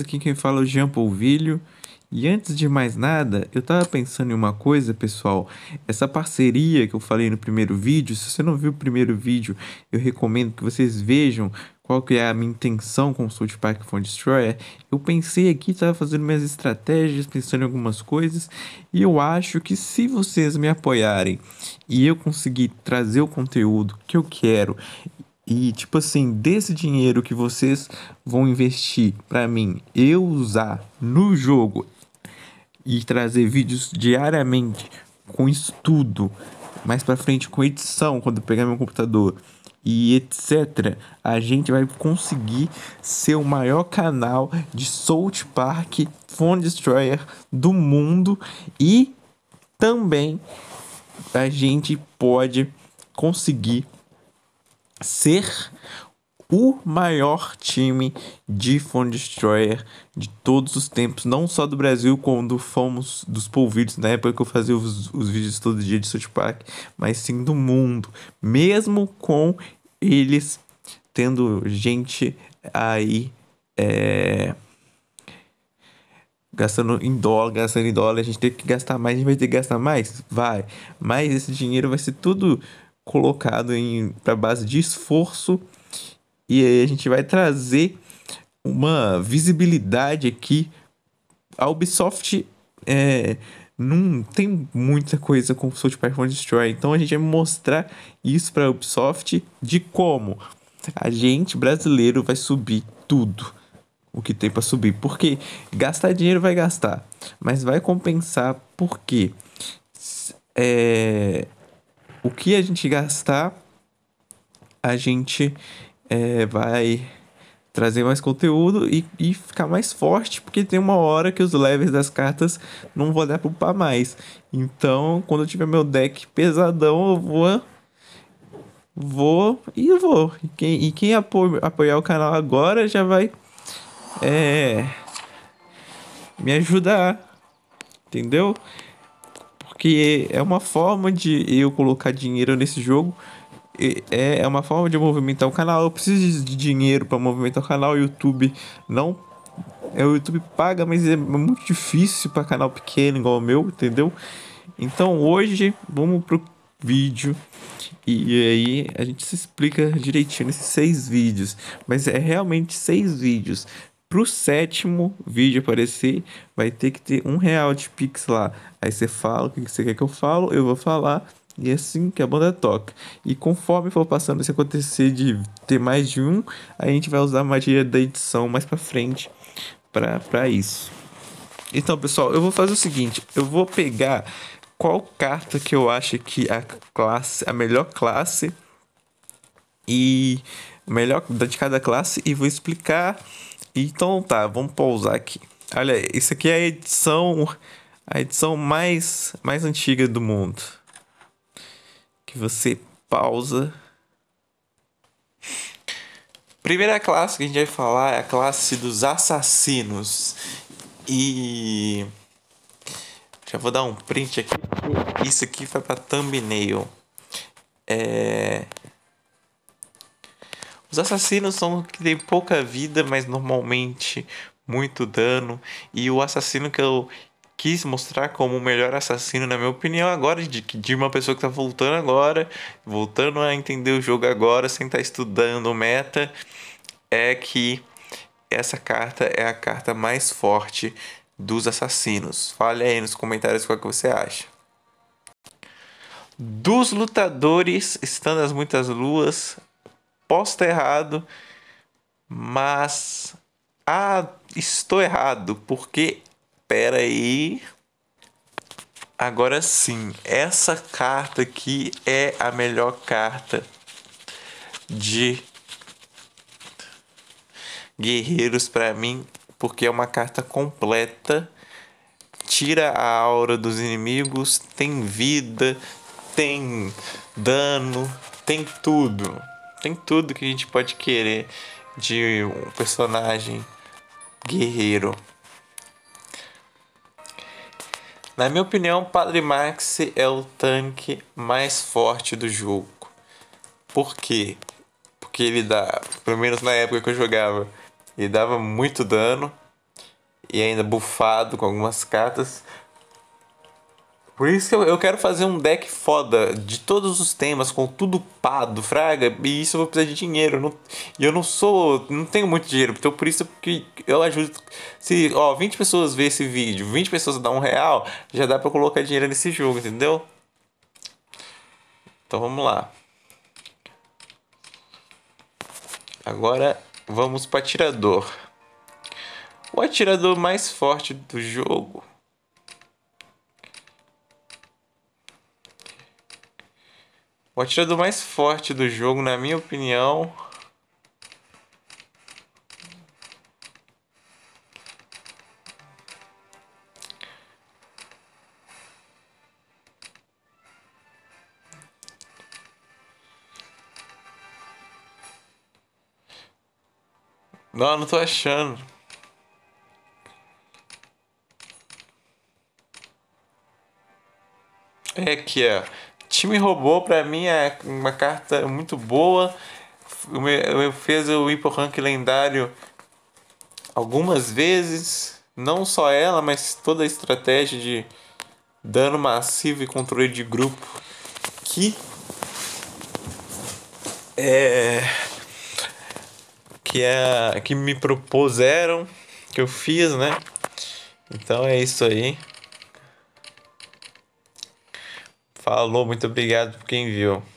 Aqui quem fala é o Jean Polvilho. E antes de mais nada, eu tava pensando em uma coisa, pessoal. Essa parceria que eu falei no primeiro vídeo, se você não viu o primeiro vídeo, eu recomendo que vocês vejam qual que é a minha intenção com o South Park Phone Destroyer. Eu pensei aqui, tava fazendo minhas estratégias, pensando em algumas coisas, e eu acho que se vocês me apoiarem e eu conseguir trazer o conteúdo que eu quero e tipo assim, desse dinheiro que vocês vão investir para mim, eu usar no jogo e trazer vídeos diariamente com estudo, mais para frente com edição, quando pegar meu computador e etc, a gente vai conseguir ser o maior canal de Salt Park Phone Destroyer do mundo e também a gente pode conseguir ser o maior time de Phone Destroyer de todos os tempos, não só do Brasil, como do fomos dos polvidos na época que eu fazia os, os vídeos todo dia de South Park, mas sim do mundo, mesmo com eles tendo gente aí é, gastando em dólar, gastando em dólar, a gente tem que gastar mais, a gente vai ter que gastar mais, vai, mas esse dinheiro vai ser tudo colocado em para base de esforço e aí a gente vai trazer uma visibilidade aqui. A Ubisoft é, não tem muita coisa com o South Park One Destroy, então a gente vai mostrar isso para a Ubisoft de como a gente brasileiro vai subir tudo o que tem para subir, porque gastar dinheiro vai gastar, mas vai compensar porque é, o que a gente gastar, a gente é, vai trazer mais conteúdo e, e, ficar mais forte, porque tem uma hora que os levels das cartas não vão dar para mais. Então, quando eu tiver meu deck pesadão, eu vou. Vou e vou. E quem, e quem apo, apoiar o canal agora já vai. É. Me ajudar. Entendeu? que é uma forma de eu colocar dinheiro nesse jogo. É, é uma forma de movimentar o canal. Eu preciso de dinheiro para movimentar o canal. O YouTube não. É, o YouTube paga, mas é muito difícil para canal pequeno igual o meu, entendeu? Então hoje vamos pro vídeo e aí a gente se explica direitinho nesses seis vídeos. Mas é realmente seis vídeos pro sétimo vídeo aparecer, vai ter que ter um real de Pix lá. Aí você fala o que você quer que eu falo, eu vou falar. E é assim que a banda toca. E conforme for passando, se acontecer de ter mais de um, a gente vai usar a magia da edição mais pra frente pra, pra isso. Então, pessoal, eu vou fazer o seguinte: eu vou pegar qual carta que eu acho que a classe, a melhor classe, e melhor de cada classe e vou explicar. Então tá, vamos pausar aqui. Olha, isso aqui é a edição a edição mais mais antiga do mundo. Que você pausa. Primeira classe que a gente vai falar é a classe dos assassinos. E já vou dar um print aqui. Isso aqui foi para thumbnail. É os assassinos são que têm pouca vida, mas normalmente muito dano. E o assassino que eu quis mostrar como o melhor assassino, na minha opinião, agora, de, de uma pessoa que tá voltando agora, voltando a entender o jogo agora, sem estar tá estudando meta, é que essa carta é a carta mais forte dos assassinos. Fale aí nos comentários qual que você acha. Dos lutadores, estando as muitas luas, posso estar errado, mas ah, estou errado, porque pera aí. Agora sim, essa carta aqui é a melhor carta de guerreiros para mim, porque é uma carta completa. Tira a aura dos inimigos, tem vida, tem dano, tem tudo. Tem tudo que a gente pode querer de um personagem guerreiro. Na minha opinião, Padre Max é o tanque mais forte do jogo. Por quê? Porque ele dá, pelo menos na época que eu jogava, ele dava muito dano e ainda bufado com algumas cartas, por isso que eu, eu quero fazer um deck foda de todos os temas, com tudo pado, fraga, e isso eu vou precisar de dinheiro. Não, e eu não sou. não tenho muito dinheiro, então por isso que eu ajudo. Se, ó, 20 pessoas ver esse vídeo, 20 pessoas dão um real, já dá pra colocar dinheiro nesse jogo, entendeu? Então vamos lá. Agora vamos para atirador. O atirador mais forte do jogo O atirador mais forte do jogo, na minha opinião. Não, não tô achando. É que é. Time robô para mim é uma carta muito boa. Eu fez o Hippo Rank lendário algumas vezes, não só ela, mas toda a estratégia de dano massivo e controle de grupo que é que é que me propuseram, que eu fiz, né? Então é isso aí. Falou, muito obrigado por quem viu.